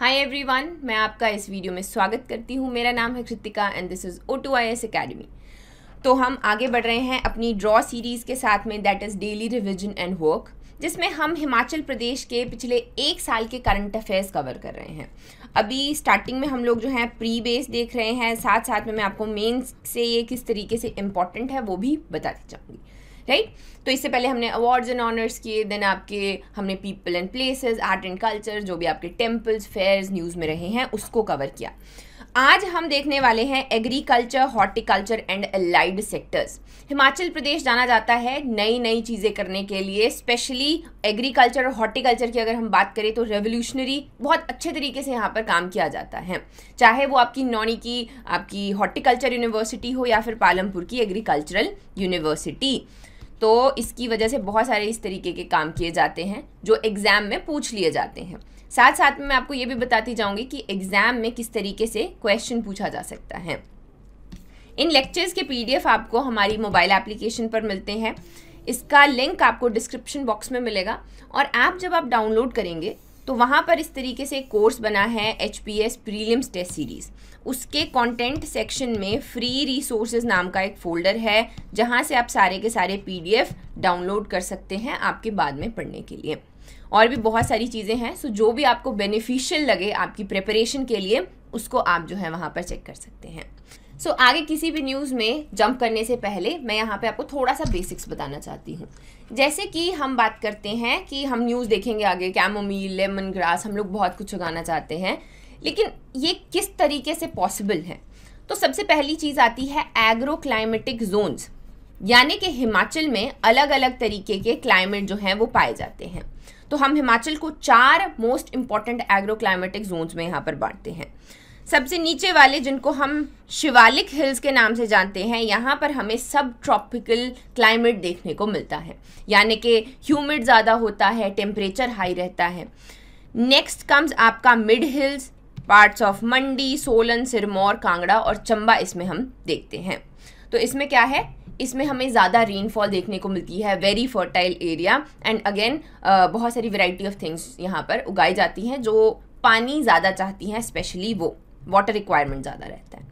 Hi everyone मैं आपका इस वीडियो में स्वागत करती हूँ मेरा नाम है Kritika and this is O two I S academy तो हम आगे बढ़ रहे हैं अपनी ड्रॉ सीरीज़ के साथ में that is daily revision and work जिसमें हम हिमाचल प्रदेश के पिछले एक साल के करंट अफेयर्स कवर कर रहे हैं अभी स्टार्टिंग में हम लोग जो है प्री बेस देख रहे हैं साथ साथ में मैं आपको मेन्स से ये किस तरीके से इम्पॉर्टेंट है वो भी बताती चाहूँगी राइट तो इससे पहले हमने अवार्ड्स एंड ऑनर्स किए देन आपके हमने people and places art and culture जो भी आपके टेम्पल्स फेयर्स न्यूज़ में रहे हैं उसको कवर किया आज हम देखने वाले हैं agriculture horticulture and allied sectors Himachal Pradesh जाना जाता है नई नई चीज़ें करने के लिए स्पेशली एग्रीकल्चर और हॉर्टिकल्चर की अगर हम बात करें तो रेवोल्यूशनरी बहुत अच्छे तरीके से यहाँ पर काम किया जाता है चाहे वो आपकी नौनी की आपकी हॉर्टिकल्चर यूनिवर्सिटी हो या फिर पालमपुर की एग्रीकल्चरल यूनिवर्सिटी तो इसकी वजह से बहुत सारे इस तरीके के काम किए जाते हैं जो एग्ज़ाम में पूछ लिए जाते हैं साथ साथ में मैं आपको ये भी बताती जाऊँगी कि एग्ज़ाम में किस तरीके से क्वेश्चन पूछा जा सकता है इन लेक्चर्स के पीडीएफ आपको हमारी मोबाइल एप्लीकेशन पर मिलते हैं इसका लिंक आपको डिस्क्रिप्शन बॉक्स में मिलेगा और ऐप जब आप डाउनलोड करेंगे तो वहाँ पर इस तरीके से एक कोर्स बना है H P S test series उसके कंटेंट सेक्शन में फ्री रिसोर्सेज नाम का एक फ़ोल्डर है जहाँ से आप सारे के सारे पीडीएफ डाउनलोड कर सकते हैं आपके बाद में पढ़ने के लिए और भी बहुत सारी चीज़ें हैं सो जो भी आपको बेनिफिशियल लगे आपकी प्रिपरेशन के लिए उसको आप जो है वहाँ पर चेक कर सकते हैं सो so, आगे किसी भी न्यूज़ में जंप करने से पहले मैं यहाँ पे आपको थोड़ा सा बेसिक्स बताना चाहती हूँ जैसे कि हम बात करते हैं कि हम न्यूज़ देखेंगे आगे कैमोमील लेमन ग्रास हम लोग बहुत कुछ उगाना चाहते हैं लेकिन ये किस तरीके से पॉसिबल है तो सबसे पहली चीज़ आती है एग्रो क्लाइमेटिक जोन्स यानी कि हिमाचल में अलग अलग तरीके के क्लाइमेट जो हैं वो पाए जाते हैं तो हम हिमाचल को चार most important agro climatic zones में यहाँ पर बांटते हैं सबसे नीचे वाले जिनको हम शिवालिक हिल्स के नाम से जानते हैं यहाँ पर हमें सब ट्रॉपिकल क्लाइमेट देखने को मिलता है यानी कि ह्यूमिड ज़्यादा होता है टेम्परेचर हाई रहता है नेक्स्ट कम्स आपका mid hills parts of Mandi Solan Sirmaur Kangra और चंबा इसमें हम देखते हैं तो इसमें क्या है इसमें हमें ज़्यादा रेनफॉल देखने को मिलती है very fertile area and again बहुत सारी वेराइटी ऑफ थिंग्स यहाँ पर उगाई जाती हैं जो पानी ज़्यादा चाहती हैं स्पेशली वो वाटर रिक्वायरमेंट ज़्यादा रहता है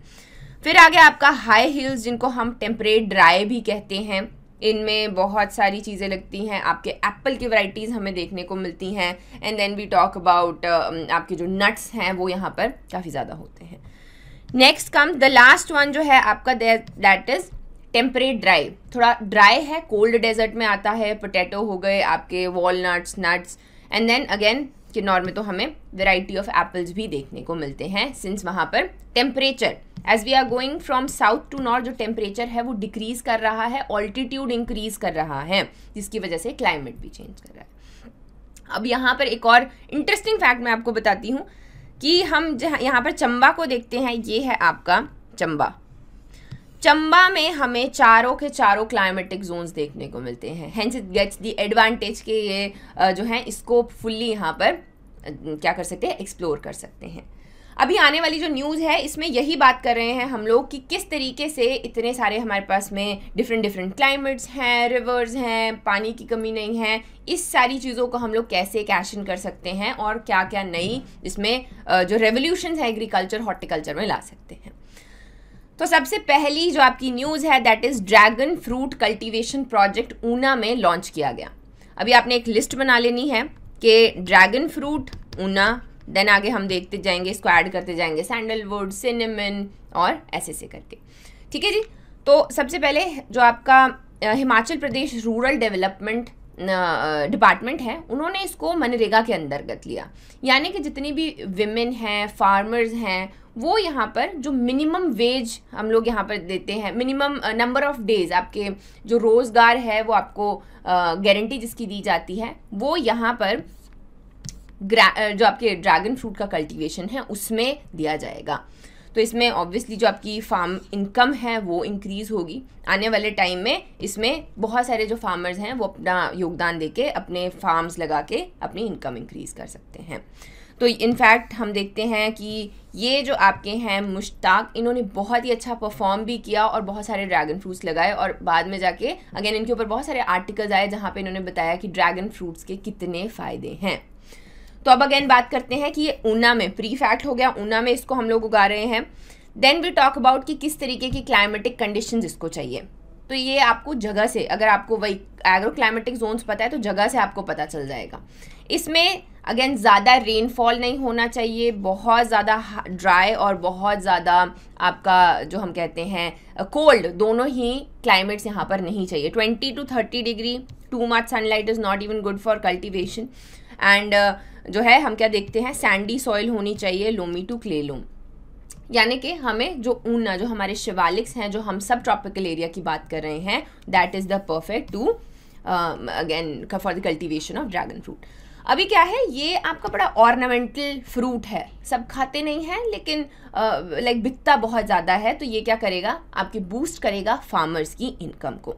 फिर आगे आपका हाई हिल्स जिनको हम टेम्परेट ड्राई भी कहते हैं इनमें बहुत सारी चीज़ें लगती हैं आपके एप्पल की वैरायटीज़ हमें देखने को मिलती हैं and then we talk about आपके जो नट्स हैं वो यहाँ पर काफ़ी ज़्यादा होते हैं next come the last one जो है आपका दैट इज़ टेम्परेट ड्राई थोड़ा ड्राई है कोल्ड डेजर्ट में आता है पोटैटो हो गए आपके walnuts nuts and then again Kinnaur में तो हमें वेराइटी ऑफ एप्पल्स भी देखने को मिलते हैं सिंस वहाँ पर temperature as we are going from south to north जो टेम्परेचर है वो डिक्रीज कर रहा है ऑल्टीट्यूड इंक्रीज कर रहा है जिसकी वजह से क्लाइमेट भी चेंज कर रहा है अब यहाँ पर एक और इंटरेस्टिंग फैक्ट मैं आपको बताती हूँ कि हम जहाँ यहाँ पर चंबा को देखते हैं ये है आपका चंबा चंबा में हमें चारों के चारों क्लाइमेटिक जोन्स देखने को मिलते हैं hence it gets the advantage के ये जो है इसको फुल्ली यहाँ पर क्या कर सकते हैं एक्सप्लोर कर सकते हैं अभी आने वाली जो न्यूज़ है इसमें यही बात कर रहे हैं हम लोग कि किस तरीके से इतने सारे हमारे पास में डिफरेंट डिफरेंट क्लाइमेट्स हैं रिवर्स हैं पानी की कमी नहीं है इस सारी चीज़ों को हम लोग कैसे कैश इन कर सकते हैं और क्या क्या नई इसमें जो रेवोल्यूशन है एग्रीकल्चर हॉर्टिकल्चर में ला सकते हैं तो सबसे पहली जो आपकी न्यूज़ है that is dragon fruit cultivation project Una में लॉन्च किया गया अभी आपने एक लिस्ट बना लेनी है कि ड्रैगन फ्रूट ऊना देन आगे हम देखते जाएंगे इसको ऐड करते जाएंगे सैंडलवुड सिनेमन और ऐसे ऐसे करके ठीक है जी तो सबसे पहले जो आपका Himachal Pradesh rural development department है उन्होंने इसको मनरेगा के अंतर्गत लिया यानी कि जितनी भी विमेन हैं फार्मर्स हैं वो यहाँ पर जो मिनिमम वेज हम लोग यहाँ पर देते हैं मिनिमम नंबर ऑफ डेज आपके जो रोज़गार है वो आपको गारंटी uh, जिसकी दी जाती है वो यहाँ पर uh, जो आपके ड्रैगन फ्रूट का कल्टीवेशन है उसमें दिया जाएगा तो इसमें ऑब्वियसली जो आपकी फार्म इनकम है वो इंक्रीज़ होगी आने वाले टाइम में इसमें बहुत सारे जो फार्मर्स हैं वो अपना योगदान देके अपने फार्म्स लगा के अपनी इनकम इंक्रीज़ कर सकते हैं तो इनफैक्ट हम देखते हैं कि ये जो आपके हैं मुश्ताक इन्होंने बहुत ही अच्छा परफॉर्म भी किया और बहुत सारे ड्रैगन फ्रूट्स लगाए और बाद में जाके अगेन इनके ऊपर बहुत सारे आर्टिकल्स आए जहाँ पे इन्होंने बताया कि ड्रैगन फ्रूट्स के कितने फ़ायदे हैं तो अब अगेन बात करते हैं कि ये ऊना में प्री फैक्ट हो गया ऊना में इसको हम लोग उगा रहे हैं देन वी टॉक अबाउट कि किस तरीके की क्लाइमेटिक कंडीशन इसको चाहिए तो ये आपको जगह से अगर आपको वही एग्रो क्लाइमेटिक जोन्स पता है तो जगह से आपको पता चल जाएगा इसमें अगेन ज़्यादा रेनफॉल नहीं होना चाहिए बहुत ज़्यादा ड्राई और बहुत ज़्यादा आपका जो हम कहते हैं कोल्ड दोनों ही क्लाइमेट्स यहाँ पर नहीं चाहिए twenty to thirty degree too much sunlight is not even good for cultivation and जो है हम क्या देखते हैं सैंडी सॉइल होनी चाहिए लोमी टू क्ले लोम यानी कि हमें जो ऊना जो हमारे शिवालिक्स हैं जो हम सब ट्रॉपिकल एरिया की बात कर रहे हैं that is the perfect to again for the cultivation of dragon fruit अभी क्या है ये आपका बड़ा ऑर्नामेंटल फ्रूट है सब खाते नहीं हैं लेकिन लाइक बिकता बहुत ज़्यादा है तो ये क्या करेगा आपके बूस्ट करेगा फार्मर्स की इनकम को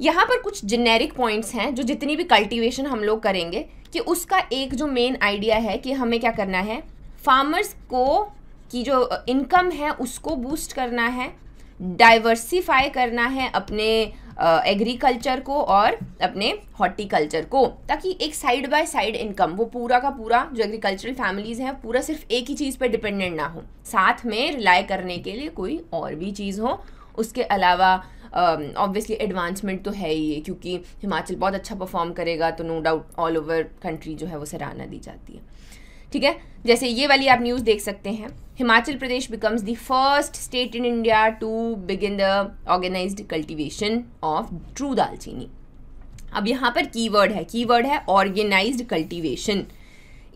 यहाँ पर कुछ जेनेरिक पॉइंट्स हैं जो जितनी भी कल्टीवेशन हम लोग करेंगे कि उसका एक जो मेन आइडिया है कि हमें क्या करना है फार्मर्स को की जो इनकम है उसको बूस्ट करना है डाइवर्सिफाई करना है अपने एग्रीकल्चर को और अपने हॉर्टिकल्चर को ताकि एक साइड बाय साइड इनकम वो पूरा का पूरा जो एग्रीकल्चरल फैमिलीज हैं पूरा सिर्फ एक ही चीज़ पे डिपेंडेंट ना हो साथ में रिलाई करने के लिए कोई और भी चीज़ हो उसके अलावा ऑब्वियसली uh, एडवांसमेंट तो है ही है क्योंकि हिमाचल बहुत अच्छा परफॉर्म करेगा तो no doubt all over country जो है वो सराहना दी जाती है ठीक है जैसे ये वाली आप न्यूज़ देख सकते हैं Himachal Pradesh becomes the first state in India to begin the organise cultivation of true dalchini अब यहाँ पर कीवर्ड है कीवर्ड है ऑर्गेनाइज कल्टिवेशन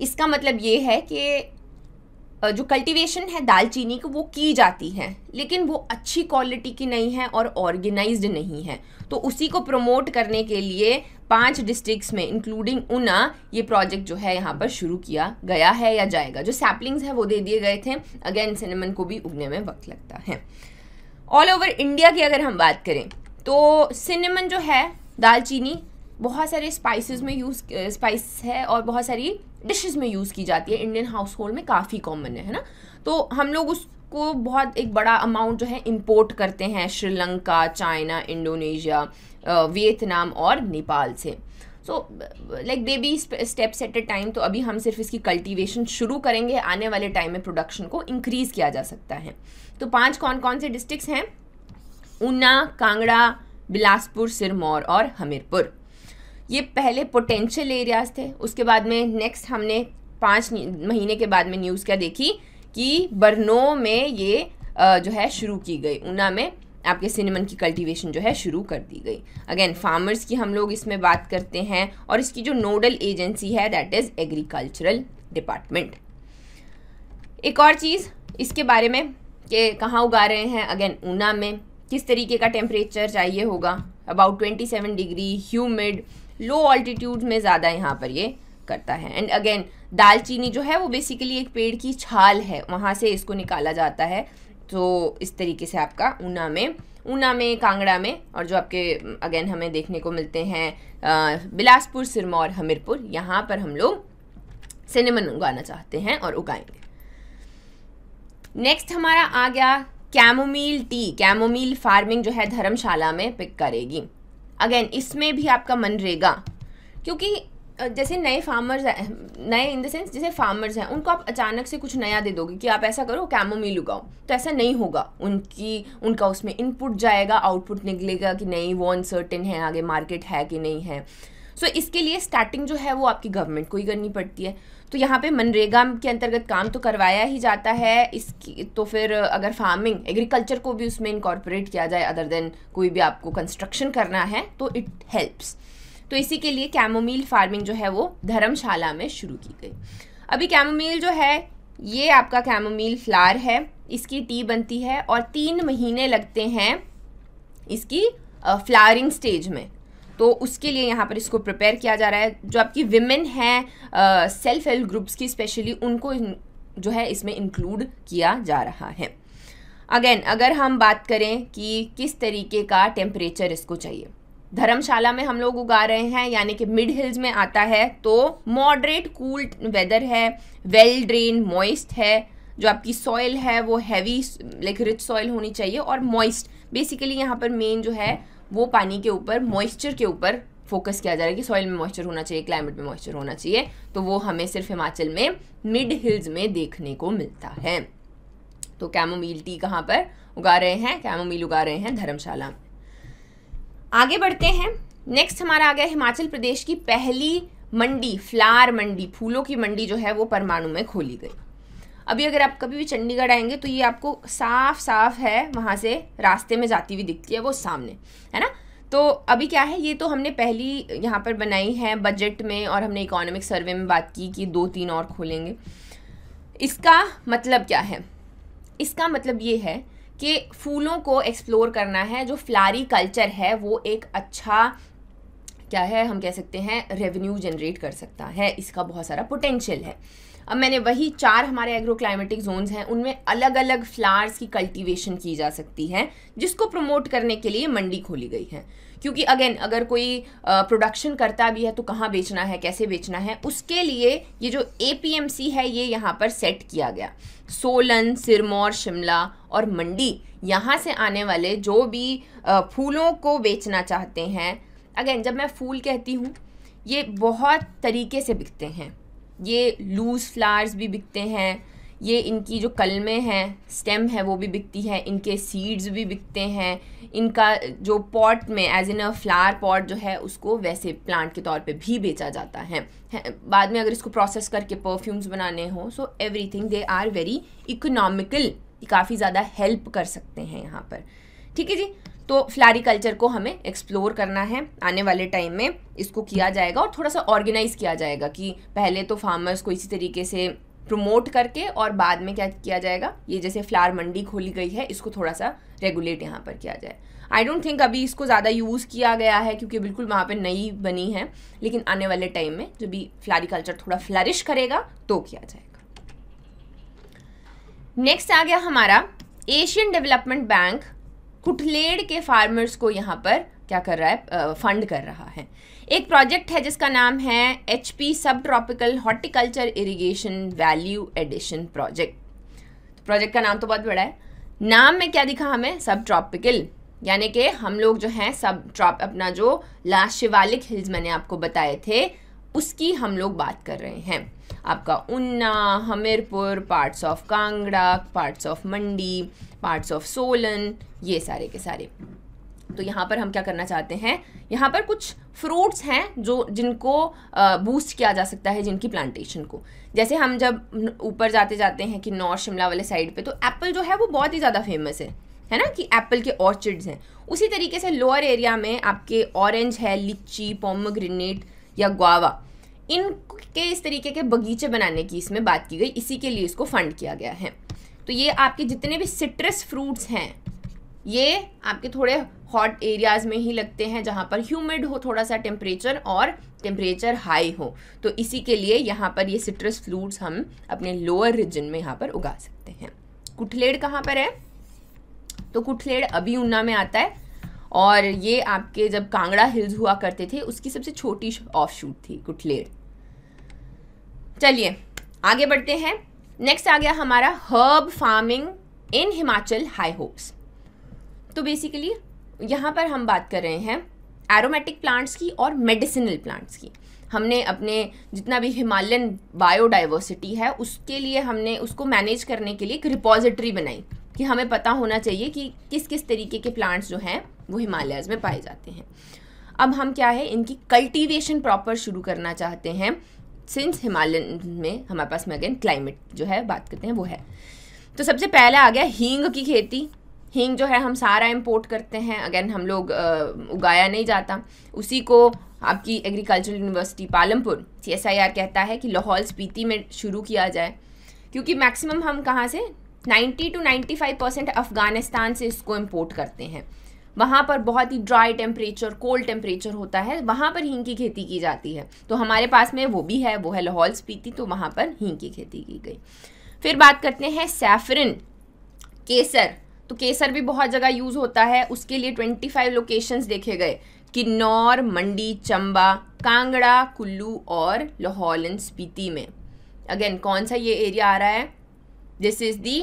इसका मतलब ये है कि जो कल्टीवेशन है दालचीनी को वो की जाती है लेकिन वो अच्छी क्वालिटी की नहीं है और ऑर्गेनाइज्ड नहीं है तो उसी को प्रमोट करने के लिए पांच डिस्ट्रिक्ट्स में इंक्लूडिंग ऊना ये प्रोजेक्ट जो है यहाँ पर शुरू किया गया है या जाएगा जो सैपलिंग्स हैं वो दे दिए गए थे अगेन सिनेमन को भी उगने में वक्त लगता है ऑल ओवर इंडिया की अगर हम बात करें तो सिनेमन जो है दालचीनी बहुत सारे स्पाइसेस में यूज़ स्पाइस है और बहुत सारी डिशेस में यूज़ की जाती है इंडियन हाउस होल्ड में काफ़ी कॉमन है ना तो हम लोग उसको बहुत एक बड़ा अमाउंट जो है इंपोर्ट करते हैं श्रीलंका चाइना इंडोनेशिया वियतनाम और नेपाल से so like they be steps at a time तो अभी हम सिर्फ इसकी कल्टीवेशन शुरू करेंगे आने वाले टाइम में प्रोडक्शन को इंक्रीज़ किया जा सकता है तो पांच कौन कौन से डिस्ट्रिक्ट हैं ऊना कांगड़ा बिलासपुर सिरमौर और हमीरपुर ये पहले पोटेंशियल एरियाज थे उसके बाद में नेक्स्ट हमने पाँच महीने के बाद में न्यूज़ क्या देखी कि बरनो में ये जो है शुरू की गई ऊना में आपके सिनेमन की कल्टीवेशन जो है शुरू कर दी गई अगेन फार्मर्स की हम लोग इसमें बात करते हैं और इसकी जो नोडल एजेंसी है दैट इज़ एग्रीकल्चरल डिपार्टमेंट एक और चीज़ इसके बारे में कि कहाँ उगा रहे हैं अगेन ऊना में किस तरीके का टेम्परेचर चाहिए होगा about twenty seven degree humid low altitude में ज़्यादा यहाँ पर ये करता है एंड अगेन दालचीनी जो है वो बेसिकली एक पेड़ की छाल है वहाँ से इसको निकाला जाता है तो इस तरीके से आपका ऊना में ऊना में कांगड़ा में और जो आपके अगेन हमें देखने को मिलते हैं बिलासपुर सिरमौर हमीरपुर यहाँ पर हम लोग सिनेमन उगाना चाहते हैं और उगाएंगे नेक्स्ट हमारा आ गया कैमोमील टी कैमोमील फार्मिंग जो है धर्मशाला में पिक करेगी अगेन इसमें भी आपका मनरेगा क्योंकि जैसे नए फार्मर्स हैं नए इन द सेंस जैसे फार्मर्स हैं उनको आप अचानक से कुछ नया दे दोगे कि आप ऐसा करो कैमोमील उगाओ तो ऐसा नहीं होगा उनकी उनका उसमें इनपुट जाएगा आउटपुट निकलेगा कि नहीं वो अनसर्टेन है आगे मार्केट है कि नहीं है सो so, इसके लिए स्टार्टिंग जो है वो आपकी गवर्नमेंट को ही करनी पड़ती है तो यहाँ पे मनरेगा के अंतर्गत काम तो करवाया ही जाता है इसकी तो फिर अगर फार्मिंग एग्रीकल्चर को भी उसमें इनकॉर्पोरेट किया जाए अदर देन कोई भी आपको कंस्ट्रक्शन करना है तो इट हेल्प्स तो इसी के लिए कैमोमील फार्मिंग जो है वो धर्मशाला में शुरू की गई अभी कैमोमील जो है ये आपका कैमोमील फ्लार है इसकी टी बनती है और तीन महीने लगते हैं इसकी फ्लावरिंग स्टेज में तो उसके लिए यहाँ पर इसको प्रिपेयर किया जा रहा है जो आपकी विमेन हैं सेल्फ हेल्प ग्रुप्स की स्पेशली उनको जो है इसमें इंक्लूड किया जा रहा है अगेन अगर हम बात करें कि किस तरीके का टेम्परेचर इसको चाहिए धर्मशाला में हम लोग उगा रहे हैं यानी कि मिड हिल्स में आता है तो मॉडरेट कूल वेदर है वेल ड्रेन मॉइस्ट है जो आपकी सॉइल है वो हैवी लाइक रिच सॉइल होनी चाहिए और मॉइस्ट बेसिकली यहाँ पर मेन जो है वो पानी के ऊपर मॉइस्चर के ऊपर फोकस किया जा रहा है कि सॉइल में मॉइस्चर होना चाहिए क्लाइमेट में मॉइस्चर होना चाहिए तो वो हमें सिर्फ हिमाचल में मिड हिल्स में देखने को मिलता है तो कैमोमील टी कहाँ पर उगा रहे हैं कैमोमील उगा रहे हैं धर्मशाला आगे बढ़ते हैं नेक्स्ट हमारा आ गया हिमाचल प्रदेश की पहली मंडी फ्लावर मंडी फूलों की मंडी जो है वो परमाणु में खोली गई अभी अगर आप कभी भी चंडीगढ़ आएंगे तो ये आपको साफ साफ है वहाँ से रास्ते में जाती हुई दिखती है वो सामने है ना तो अभी क्या है ये तो हमने पहली यहाँ पर बनाई है बजट में और हमने इकोनॉमिक सर्वे में बात की कि दो तीन और खोलेंगे इसका मतलब क्या है इसका मतलब ये है कि फूलों को एक्सप्लोर करना है जो फ्लारी कल्चर है वो एक अच्छा क्या है हम कह सकते हैं रेवेन्यू जनरेट कर सकता है इसका बहुत सारा पोटेंशियल है अब मैंने वही चार हमारे एग्रो क्लाइमेटिक जोन्स हैं उनमें अलग अलग फ्लावर्स की कल्टीवेशन की जा सकती है जिसको प्रमोट करने के लिए मंडी खोली गई है क्योंकि अगेन अगर कोई प्रोडक्शन करता भी है तो कहाँ बेचना है कैसे बेचना है उसके लिए ये जो ए है ये यहाँ पर सेट किया गया सोलन सिरमौर शिमला और मंडी यहाँ से आने वाले जो भी फूलों को बेचना चाहते हैं अगेन जब मैं फूल कहती हूँ ये बहुत तरीके से बिकते हैं ये लूज़ फ्लावर्स भी बिकते हैं ये इनकी जो कलमें हैं स्टेम है वो भी बिकती है इनके सीड्स भी बिकते हैं इनका जो पॉट में as in a flower pot जो है उसको वैसे प्लांट के तौर पे भी बेचा जाता है, है बाद में अगर इसको प्रोसेस करके परफ्यूम्स बनाने हों so everything they are very economical काफ़ी ज़्यादा हेल्प कर सकते हैं यहाँ पर ठीक है जी तो फ्लारी कल्चर को हमें एक्सप्लोर करना है आने वाले टाइम में इसको किया जाएगा और थोड़ा सा ऑर्गेनाइज किया जाएगा कि पहले तो फार्मर्स को इसी तरीके से प्रमोट करके और बाद में क्या किया जाएगा ये जैसे फ्लावर मंडी खोली गई है इसको थोड़ा सा रेगुलेट यहाँ पर किया जाए आई डोंट थिंक अभी इसको ज़्यादा यूज़ किया गया है क्योंकि बिल्कुल वहाँ पे नई बनी है लेकिन आने वाले टाइम में जब भी फ्लारिकल्चर थोड़ा फ्लरिश करेगा तो किया जाएगा नेक्स्ट आ गया हमारा एशियन डेवलपमेंट बैंक कुठलेड़ के फार्मर्स को यहाँ पर क्या कर रहा है फंड कर रहा है एक प्रोजेक्ट है जिसका नाम है H P subtropical horticulture irrigation value addition project project का नाम तो बहुत बड़ा है नाम में क्या दिखा हमें सब ट्रॉपिकल यानी कि हम लोग जो हैं सब ट्रॉप अपना जो लास्ट शिवालिक हिल्स मैंने आपको बताए थे उसकी हम लोग बात कर रहे हैं आपका Una Hamirpur parts of Kangra parts of Mandi parts of Solan ये सारे के सारे तो यहाँ पर हम क्या करना चाहते हैं यहाँ पर कुछ फ्रूट्स हैं जो जिनको बूस्ट किया जा सकता है जिनकी प्लांटेशन को जैसे हम जब ऊपर जाते जाते हैं कि नॉर्थ शिमला वाले साइड पे तो एप्पल जो है वो बहुत ही ज़्यादा फेमस है है ना कि एप्पल के ऑर्चिड्स हैं उसी तरीके से लोअर एरिया में आपके ऑरेंज है लीची पोमग्रेनेट या ग्वावा इनके इस तरीके के बगीचे बनाने की इसमें बात की गई इसी के लिए इसको फंड किया गया है तो ये आपके जितने भी सिट्रस फ्रूट्स हैं ये आपके थोड़े हॉट एरियाज़ में ही लगते हैं जहाँ पर ह्यूमिड हो थोड़ा सा टेम्परेचर और टेम्परेचर हाई हो तो इसी के लिए यहाँ पर ये सिट्रस फ्रूट्स हम अपने लोअर रीजन में यहाँ पर उगा सकते हैं कुठलेड़ कहाँ पर है तो कुठलेड़ अभी ऊना में आता है और ये आपके जब कांगड़ा हिल्स हुआ करते थे उसकी सबसे छोटी ऑफ शूट थी कुठलेड़ चलिए आगे बढ़ते हैं नेक्स्ट आ गया हमारा herb farming in Himachal high hopes तो बेसिकली यहाँ पर हम बात कर रहे हैं एरोमेटिक प्लांट्स की और मेडिसिनल प्लांट्स की हमने अपने जितना भी हिमालयन बायोडाइवर्सिटी है उसके लिए हमने उसको मैनेज करने के लिए एक रिपोजिटरी बनाई कि हमें पता होना चाहिए कि किस किस तरीके के प्लांट्स जो हैं वो हिमालयाज़ में पाए जाते हैं अब हम क्या है इनकी कल्टीवेशन प्रॉपर शुरू करना चाहते हैं सिंस हिमालयन में हमारे पास में अगेन क्लाइमेट जो है बात करते हैं वो है तो सबसे पहले आ गया हींग की खेती हींग जो है हम सारा इम्पोर्ट करते हैं अगेन हम लोग उगाया नहीं जाता उसी को आपकी एग्रीकल्चरल यूनिवर्सिटी पालमपुर सी कहता है कि लाहौल स्पीति में शुरू किया जाए क्योंकि मैक्सिमम हम कहाँ से 90 टू 95 परसेंट अफ़गानिस्तान से इसको इम्पोर्ट करते हैं वहाँ पर बहुत ही ड्राई टेम्परेचर कोल्ड टेम्परेचर होता है वहाँ पर हींग की खेती की जाती है तो हमारे पास में वो भी है वो है लाहौल स्पीति तो वहाँ पर हींग की खेती की गई फिर बात करते हैं सैफरिन केसर तो केसर भी बहुत जगह यूज़ होता है उसके लिए 25 लोकेशन देखे गए किन्नौर मंडी चंबा कांगड़ा कुल्लू और लाहौल एंड स्पीति में अगेन कौन सा ये एरिया आ रहा है this is the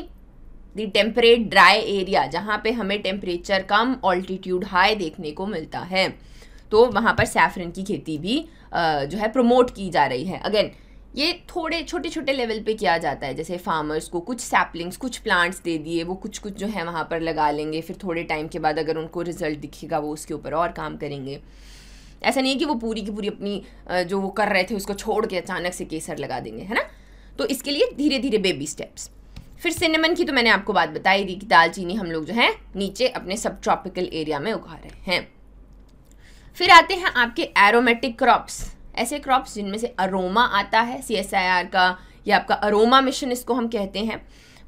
the temperate dry area जहाँ पे हमें टेम्परेचर कम ऑल्टीट्यूड हाई देखने को मिलता है तो वहाँ पर सैफरन की खेती भी जो है प्रमोट की जा रही है अगेन ये थोड़े छोटे छोटे लेवल पे किया जाता है जैसे फार्मर्स को कुछ सैपलिंग्स कुछ प्लांट्स दे दिए वो कुछ कुछ जो है वहाँ पर लगा लेंगे फिर थोड़े टाइम के बाद अगर उनको रिजल्ट दिखेगा वो उसके ऊपर और काम करेंगे ऐसा नहीं है कि वो पूरी की पूरी अपनी जो वो कर रहे थे उसको छोड़ के अचानक से केसर लगा देंगे है ना तो इसके लिए धीरे धीरे बेबी स्टेप्स फिर सिनेमन की तो मैंने आपको बात बताई थी कि दालचीनी हम लोग जो है नीचे अपने सब ट्रॉपिकल एरिया में उगा रहे हैं फिर आते हैं आपके एरोमेटिक क्रॉप्स ऐसे क्रॉप्स जिनमें से अरोमा आता है सी का या आपका अरोमा मिशन इसको हम कहते हैं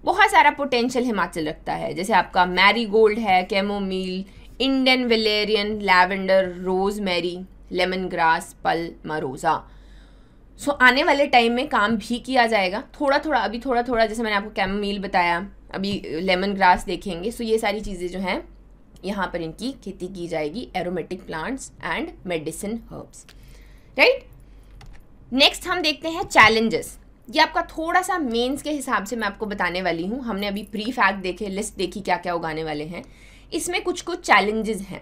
बहुत सारा पोटेंशियल हिमाचल रखता है जैसे आपका मैरी गोल्ड है chamomile Indian valerian lavender rosemary lemongrass palmarosa सो so, आने वाले टाइम में काम भी किया जाएगा थोड़ा थोड़ा अभी थोड़ा थोड़ा जैसे मैंने आपको कैमोमील बताया अभी लेमन ग्रास देखेंगे सो so, ये सारी चीज़ें जो हैं यहाँ पर इनकी खेती की जाएगी aromatic plants and medicine herbs right next हम देखते हैं चैलेंजेस ये आपका थोड़ा सा मेंस के हिसाब से मैं आपको बताने वाली हूँ हमने अभी प्री फैक्ट देखे लिस्ट देखी क्या क्या उगाने वाले हैं इसमें कुछ कुछ चैलेंजेस हैं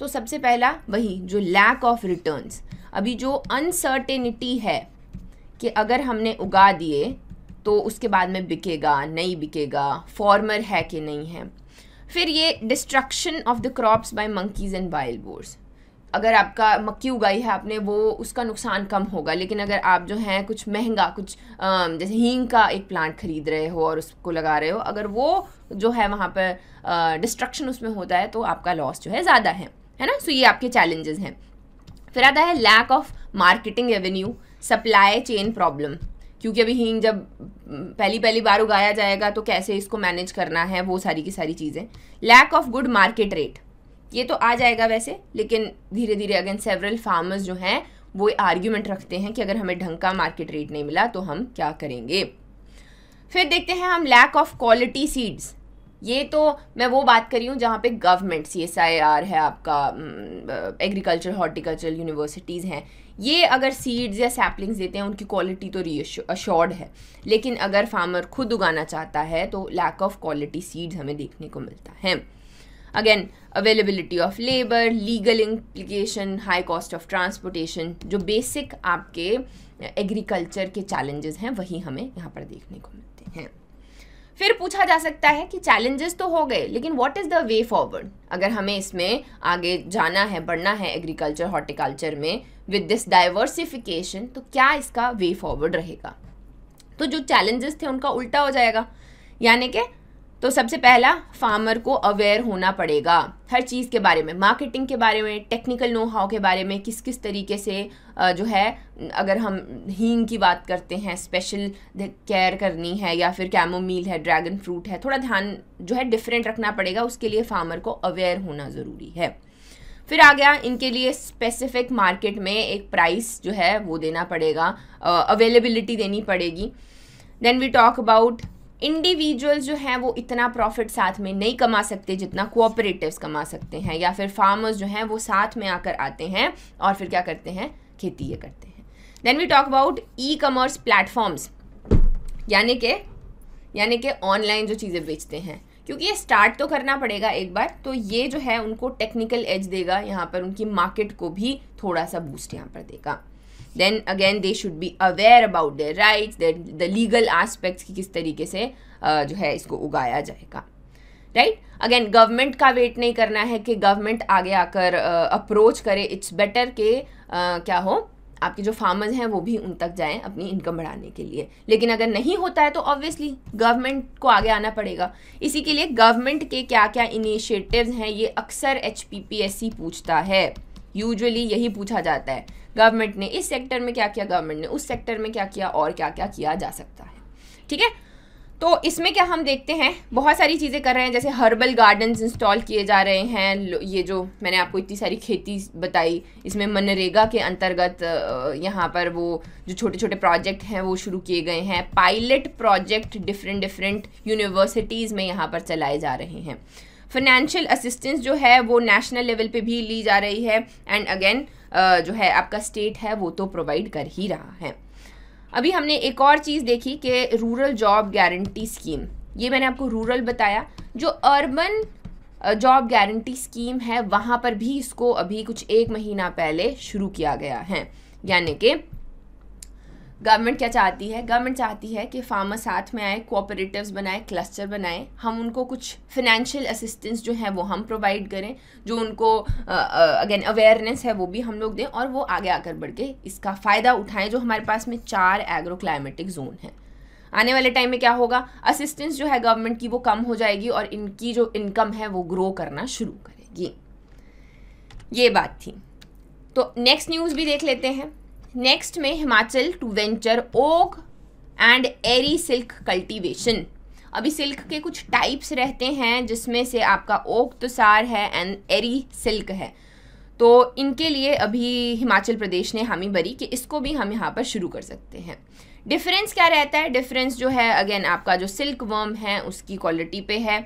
तो सबसे पहला वही जो लैक ऑफ रिटर्न्स अभी जो अनसर्टेनिटी है कि अगर हमने उगा दिए तो उसके बाद में बिकेगा नहीं बिकेगा फॉर्मर है कि नहीं है फिर ये destruction of the crops by monkeys and wild boars अगर आपका मक्की उगाई है आपने वो उसका नुकसान कम होगा लेकिन अगर आप जो हैं कुछ महंगा कुछ जैसे हींग का एक प्लांट ख़रीद रहे हो और उसको लगा रहे हो अगर वो जो है वहाँ पर डिस्ट्रक्शन उसमें होता है तो आपका लॉस जो है ज़्यादा है है ना सो ये आपके चैलेंजेस हैं फिर आता है lack of marketing revenue supply chain problem क्योंकि अभी हींग जब पहली पहली बार उगाया जाएगा तो कैसे इसको मैनेज करना है वो सारी की सारी चीज़ें lack of good market rate ये तो आ जाएगा वैसे लेकिन धीरे धीरे अगेन सेवरल फार्मर्स जो हैं वो आर्ग्यूमेंट रखते हैं कि अगर हमें ढंग का मार्केट रेट नहीं मिला तो हम क्या करेंगे फिर देखते हैं हम लैक ऑफ क्वालिटी सीड्स ये तो मैं वो बात कर रही हूँ जहाँ पे government C S I R है आपका एग्रीकल्चर हॉर्टिकल्चर यूनिवर्सिटीज़ हैं ये अगर सीड्स या सैपलिंग्स देते हैं उनकी क्वालिटी तो अशोर्ड है लेकिन अगर फार्मर खुद उगाना चाहता है तो लैक ऑफ क्वालिटी सीड्स हमें देखने को मिलता है again availability of labour legal implication high cost of transportation जो बेसिक आपके एग्रीकल्चर के चैलेंजेस हैं वही हमें यहाँ पर देखने को मिलते हैं फिर पूछा जा सकता है कि चैलेंजेस तो हो गए लेकिन what is the way forward अगर हमें इसमें आगे जाना है बढ़ना है एग्रीकल्चर हॉर्टिकल्चर में विद दिस डाइवर्सिफिकेशन तो क्या इसका वे फॉरवर्ड रहेगा तो जो चैलेंजेस थे उनका उल्टा हो जाएगा यानी कि तो सबसे पहला फार्मर को अवेयर होना पड़ेगा हर चीज़ के बारे में मार्केटिंग के बारे में टेक्निकल नो हाउ के बारे में किस किस तरीके से जो है अगर हम हींग की बात करते हैं स्पेशल केयर करनी है या फिर कैमोमील है ड्रैगन फ्रूट है थोड़ा ध्यान जो है डिफरेंट रखना पड़ेगा उसके लिए फार्मर को अवेयर होना ज़रूरी है फिर आ गया इनके लिए स्पेसिफिक मार्केट में एक प्राइस जो है वो देना पड़ेगा अवेलेबिलिटी देनी पड़ेगी then we talk about individuals जो हैं वो इतना प्रॉफिट साथ में नहीं कमा सकते जितना कोऑपरेटिव्स कमा सकते हैं या फिर फार्मर्स जो हैं वो साथ में आकर आते हैं और फिर क्या करते हैं खेती ये करते हैं then we talk about e commerce platforms यानी के यानी के ऑनलाइन जो चीज़ें बेचते हैं क्योंकि ये स्टार्ट तो करना पड़ेगा एक बार तो ये जो है उनको टेक्निकल एज देगा यहाँ पर उनकी मार्केट को भी थोड़ा सा बूस्ट यहाँ पर देगा then again they should be aware about their rights the legal aspects की किस तरीके से uh, जो है इसको उगाया जाएगा राइट अगेन गवर्नमेंट का वेट नहीं करना है कि गवर्नमेंट आगे आकर अप्रोच uh, करे इट्स बेटर के uh, क्या हो आपके जो फार्मर्स हैं वो भी उन तक जाएं अपनी इनकम बढ़ाने के लिए लेकिन अगर नहीं होता है तो ऑब्वियसली गवर्नमेंट को आगे आना पड़ेगा इसी के लिए गवर्नमेंट के क्या क्या इनिशिएटिव्स हैं ये अक्सर एच पूछता है यूजुअली यही पूछा जाता है गवर्नमेंट ने इस सेक्टर में क्या किया गवर्नमेंट ने उस सेक्टर में क्या किया और क्या क्या किया जा सकता है ठीक है तो इसमें क्या हम देखते हैं बहुत सारी चीज़ें कर रहे हैं जैसे हर्बल गार्डन्स इंस्टॉल किए जा रहे हैं ये जो मैंने आपको इतनी सारी खेती बताई इसमें मनरेगा के अंतर्गत यहाँ पर वो जो छोटे छोटे प्रोजेक्ट हैं वो शुरू किए गए हैं pilot project different different universities में यहाँ पर चलाए जा रहे हैं फाइनेंशियल असिस्टेंस जो है वो नेशनल लेवल पे भी ली जा रही है एंड अगेन जो है आपका स्टेट है वो तो प्रोवाइड कर ही रहा है अभी हमने एक और चीज़ देखी कि रूरल जॉब गारंटी स्कीम ये मैंने आपको रूरल बताया जो अर्बन जॉब गारंटी स्कीम है वहाँ पर भी इसको अभी कुछ एक महीना पहले शुरू किया गया है यानी कि गवर्नमेंट क्या चाहती है गवर्नमेंट चाहती है कि फार्मर साथ में आए कोऑपरेटिव बनाए क्लस्टर बनाए हम उनको कुछ फिनेंशियल असिस्टेंस जो है वो हम प्रोवाइड करें जो उनको अगेन अवेयरनेस है वो भी हम लोग दें और वो आगे आकर बढ़ के इसका फ़ायदा उठाएं जो हमारे पास में चार एग्रो क्लाइमेटिक जोन है आने वाले टाइम में क्या होगा असिस्टेंस जो है गवर्नमेंट की वो कम हो जाएगी और इनकी जो इनकम है वो ग्रो करना शुरू करेगी ये बात थी तो नेक्स्ट न्यूज़ भी देख लेते हैं नेक्स्ट में Himachal to venture oak and eri silk cultivation अभी सिल्क के कुछ टाइप्स रहते हैं जिसमें से आपका ओक तुसार तो है एंड एरी सिल्क है तो इनके लिए अभी हिमाचल प्रदेश ने हामी भरी कि इसको भी हम यहाँ पर शुरू कर सकते हैं डिफरेंस क्या रहता है डिफरेंस जो है अगेन आपका जो सिल्क वर्म है उसकी क्वालिटी पे है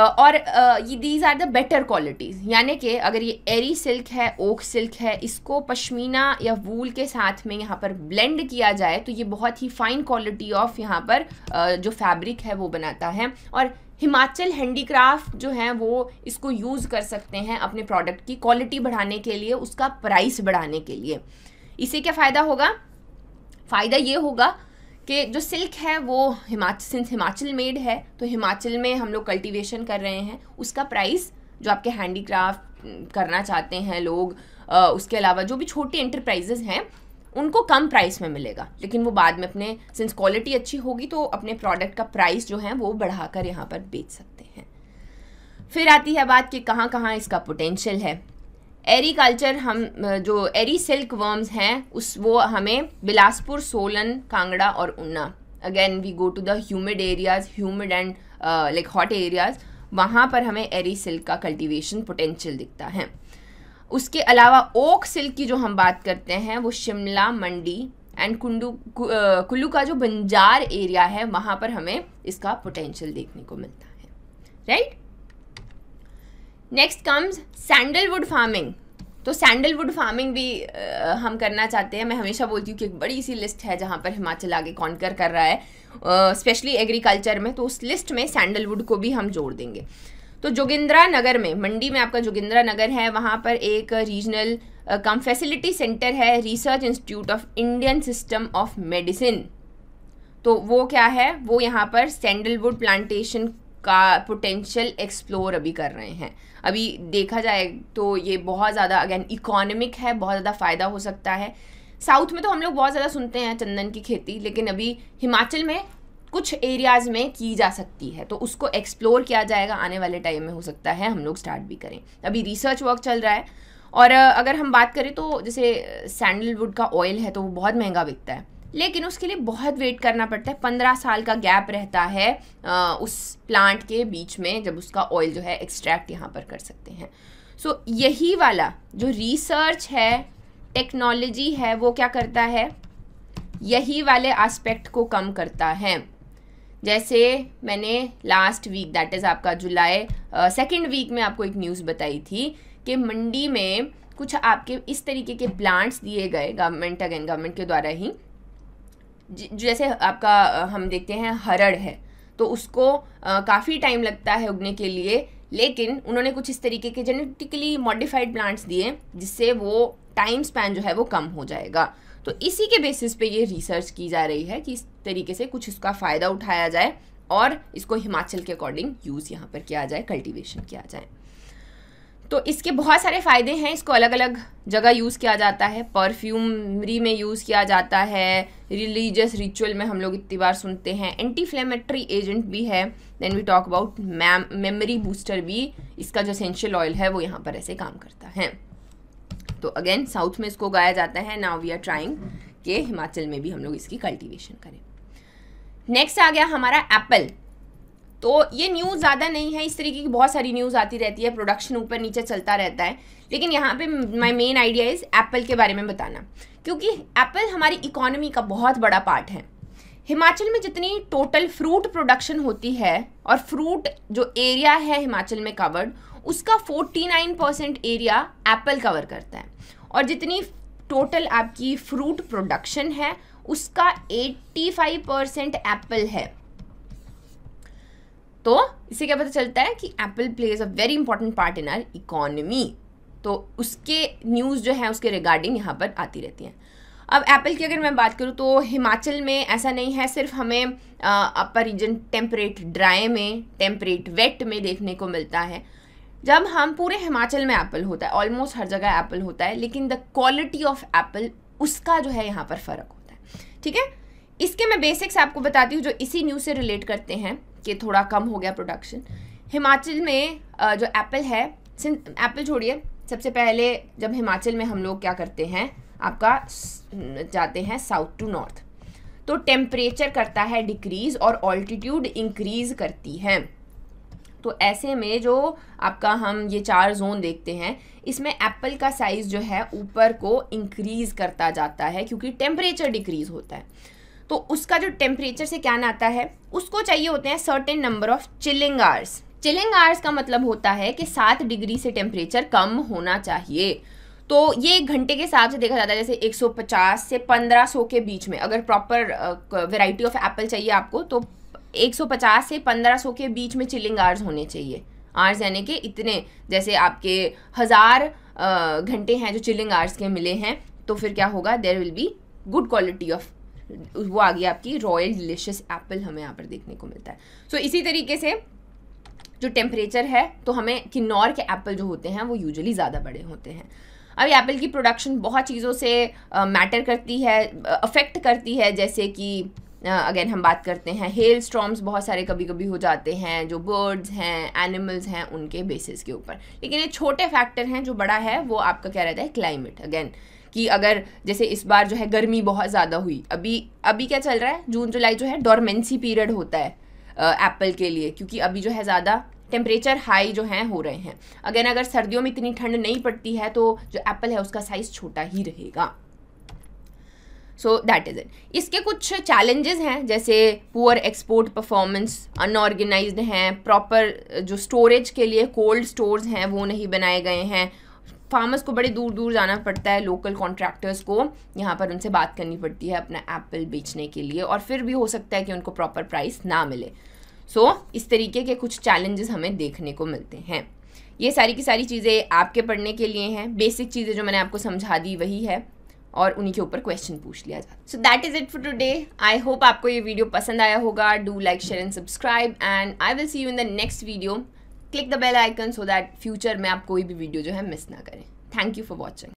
और these are the better qualities यानी कि अगर ये एरी सिल्क है ओक सिल्क है इसको पश्मीना या वूल के साथ में यहाँ पर ब्लेंड किया जाए तो ये बहुत ही फ़ाइन क्वालिटी ऑफ यहाँ पर जो फैब्रिक है वो बनाता है और हिमाचल हैंडीक्राफ्ट जो है वो इसको यूज़ कर सकते हैं अपने प्रोडक्ट की क्वालिटी बढ़ाने के लिए उसका प्राइस बढ़ाने के लिए इसे क्या फ़ायदा होगा फ़ायदा ये होगा कि जो सिल्क है वो हिमाचल सिंस हिमाचल मेड है तो हिमाचल में हम लोग कल्टीवेशन कर रहे हैं उसका प्राइस जो आपके हैंडीक्राफ्ट करना चाहते हैं लोग आ, उसके अलावा जो भी छोटे इंटरप्राइजेज हैं उनको कम प्राइस में मिलेगा लेकिन वो बाद में अपने सिंस क्वालिटी अच्छी होगी तो अपने प्रोडक्ट का प्राइस जो है वो बढ़ाकर यहाँ पर बेच सकते हैं फिर आती है बात कि कहाँ कहाँ इसका पोटेंशियल है एरी कल्चर हम जो एरी सिल्क वर्म्स हैं उस वो हमें बिलासपुर सोलन कांगड़ा और Una again we go to the humid areas humid and like hot areas वहाँ पर हमें एरी सिल्क का कल्टिवेशन पोटेंशियल दिखता है उसके अलावा ओक सिल्क की जो हम बात करते हैं वो शिमला मंडी एंड कुंडू कुल्लू का जो बंजार एरिया है वहाँ पर हमें इसका पोटेंशियल देखने को मिलता है right right? Next comes sandalwood farming तो सैंडलवुड फार्मिंग भी आ, हम करना चाहते हैं मैं हमेशा बोलती हूँ कि एक बड़ी सी लिस्ट है जहाँ पर हिमाचल आगे कॉन्कर कर रहा है स्पेशली एग्रीकल्चर में तो उस लिस्ट में सैंडलवुड को भी हम जोड़ देंगे तो जोगिंद्रा नगर में मंडी में आपका जोगिंद्रा नगर है वहाँ पर एक रीजनल कम फैसिलिटी सेंटर है research institute of Indian system of medicine तो वो क्या है वो यहाँ पर सैंडलवुड प्लांटेशन का पोटेंशियल एक्सप्लोर अभी कर रहे हैं अभी देखा जाए तो ये बहुत ज़्यादा अगेन इकोनॉमिक है बहुत ज़्यादा फ़ायदा हो सकता है साउथ में तो हम लोग बहुत ज़्यादा सुनते हैं चंदन की खेती लेकिन अभी हिमाचल में कुछ एरियाज़ में की जा सकती है तो उसको एक्सप्लोर किया जाएगा आने वाले टाइम में हो सकता है हम लोग स्टार्ट भी करें अभी रिसर्च वर्क चल रहा है और अगर हम बात करें तो जैसे सैंडलवुड का ऑयल है तो वो बहुत महंगा बिकता है लेकिन उसके लिए बहुत वेट करना पड़ता है पंद्रह साल का गैप रहता है आ, उस प्लांट के बीच में जब उसका ऑयल जो है एक्सट्रैक्ट यहाँ पर कर सकते हैं सो so, यही वाला जो रिसर्च है टेक्नोलॉजी है वो क्या करता है यही वाले एस्पेक्ट को कम करता है जैसे मैंने लास्ट वीक दैट इज़ आपका जुलाई सेकेंड वीक में आपको एक न्यूज़ बताई थी कि मंडी में कुछ आपके इस तरीके के प्लांट्स दिए गए गवर्नमेंट अगेन गवर्नमेंट के द्वारा ही जैसे आपका हम देखते हैं हरड़ है तो उसको काफ़ी टाइम लगता है उगने के लिए लेकिन उन्होंने कुछ इस तरीके के जेनेटिकली मॉडिफाइड प्लांट्स दिए जिससे वो टाइम स्पैन जो है वो कम हो जाएगा तो इसी के बेसिस पे ये रिसर्च की जा रही है कि इस तरीके से कुछ इसका फ़ायदा उठाया जाए और इसको हिमाचल के अकॉर्डिंग यूज़ यहाँ पर किया जाए कल्टीवेशन किया जाए तो इसके बहुत सारे फ़ायदे हैं इसको अलग अलग जगह यूज़ किया जाता है परफ्यूमरी में यूज़ किया जाता है रिलीजियस रिचुअल में हम लोग इतनी बार सुनते हैं एंटी फ्लेमेटरी एजेंट भी है देन वी टॉक अबाउट मैम मेमोरी बूस्टर भी इसका जो असेंशियल ऑयल है वो यहाँ पर ऐसे काम करता है तो अगेन साउथ में इसको उगाया जाता है नाउ वी आर ट्राइंग के हिमाचल में भी हम लोग इसकी कल्टिवेशन करें नेक्स्ट आ गया हमारा एप्पल तो ये न्यूज़ ज़्यादा नहीं है इस तरीके की बहुत सारी न्यूज़ आती रहती है प्रोडक्शन ऊपर नीचे चलता रहता है लेकिन यहाँ पे my main idea is apple के बारे में बताना क्योंकि एप्पल हमारी इकोनॉमी का बहुत बड़ा पार्ट है हिमाचल में जितनी टोटल फ्रूट प्रोडक्शन होती है और फ्रूट जो एरिया है हिमाचल में कवर्ड उसका 49 परसेंट एरिया एप्पल कवर करता है और जितनी टोटल आपकी फ्रूट प्रोडक्शन है उसका 85 परसेंट एप्पल है तो इससे क्या पता चलता है कि apple plays a very important part in our economy तो उसके न्यूज़ जो है उसके रिगार्डिंग यहाँ पर आती रहती हैं अब एप्पल की अगर मैं बात करूँ तो हिमाचल में ऐसा नहीं है सिर्फ हमें अपर रीजन टेम्परेट ड्राई में टेम्परेट वेट में देखने को मिलता है जब हम पूरे हिमाचल में एप्पल होता है ऑलमोस्ट हर जगह एप्पल होता है लेकिन द क्वालिटी ऑफ एप्पल उसका जो है यहाँ पर फ़र्क होता है ठीक है इसके मैं बेसिक्स आपको बताती हूँ जो इसी न्यूज़ से रिलेट करते हैं कि थोड़ा कम हो गया प्रोडक्शन हिमाचल में जो एप्पल है एप्पल छोड़िए सबसे पहले जब हिमाचल में हम लोग क्या करते हैं आपका जाते हैं साउथ टू नॉर्थ तो टेम्परेचर करता है डिक्रीज़ और ऑल्टीट्यूड इंक्रीज़ करती है तो ऐसे में जो आपका हम ये चार जोन देखते हैं इसमें एप्पल का साइज़ जो है ऊपर को इंक्रीज़ करता जाता है क्योंकि टेम्परेचर डिक्रीज़ होता है तो उसका जो टेम्परेचर से क्या नाता है उसको चाहिए होते हैं certain number of chilling hours chilling hours का मतलब होता है कि सात डिग्री से टेम्परेचर कम होना चाहिए तो ये घंटे के हिसाब से देखा जाता है जैसे 150 से 1500 के बीच में अगर प्रॉपर वेराइटी ऑफ एप्पल चाहिए आपको तो 150 से 1500 के बीच में चिलिंग आर्स होने चाहिए आर्स यानी कि इतने जैसे आपके हज़ार घंटे हैं जो चिलिंग आर्स के मिले हैं तो फिर क्या होगा there will be good quality of वो आ गई आपकी रॉयल डिलिशियस एप्पल हमें यहाँ पर देखने को मिलता है सो so, इसी तरीके से जो टेम्परेचर है तो हमें किन्नौर के एप्पल जो होते हैं वो यूजली ज़्यादा बड़े होते हैं अभी एप्पल की प्रोडक्शन बहुत चीज़ों से मैटर uh, करती है अफेक्ट uh, करती है जैसे कि अगेन uh, हम बात करते हैं हेल स्ट्रॉम्स बहुत सारे कभी कभी हो जाते हैं जो बर्ड्स हैं एनिमल्स हैं उनके बेसिस के ऊपर लेकिन ये छोटे फैक्टर हैं जो बड़ा है वो आपका क्या रहता है क्लाइमेट अगेन कि अगर जैसे इस बार जो है गर्मी बहुत ज़्यादा हुई अभी अभी क्या चल रहा है जून जुलाई जो है डॉर्मेंसी पीरियड होता है एप्पल के लिए क्योंकि अभी जो है ज़्यादा टेम्परेचर हाई जो हैं हो रहे हैं अगेन अगर सर्दियों में इतनी ठंड नहीं पड़ती है तो जो एप्पल है उसका साइज़ छोटा ही रहेगा सो दैट इज़ इट इसके कुछ चैलेंजेस हैं जैसे पुअर एक्सपोर्ट परफॉर्मेंस अनऑर्गेनाइज्ड हैं प्रॉपर जो स्टोरेज के लिए कोल्ड स्टोर्स हैं वो नहीं बनाए गए हैं फार्मर्स को बड़े दूर दूर जाना पड़ता है लोकल कॉन्ट्रैक्टर्स को यहाँ पर उनसे बात करनी पड़ती है अपना एप्पल बेचने के लिए और फिर भी हो सकता है कि उनको प्रॉपर प्राइस ना मिले सो so, इस तरीके के कुछ चैलेंजेस हमें देखने को मिलते हैं ये सारी की सारी चीज़ें आपके पढ़ने के लिए हैं बेसिक चीज़ें जो मैंने आपको समझा दी वही है और उन्हीं के ऊपर क्वेश्चन पूछ लिया जाए so that is it for today I hope आपको ये वीडियो पसंद आया होगा do like share and subscribe and I will see you in the next video click the bell icon so that future में आप कोई भी वीडियो जो है मिस ना करें थैंक यू फॉर वॉचिंग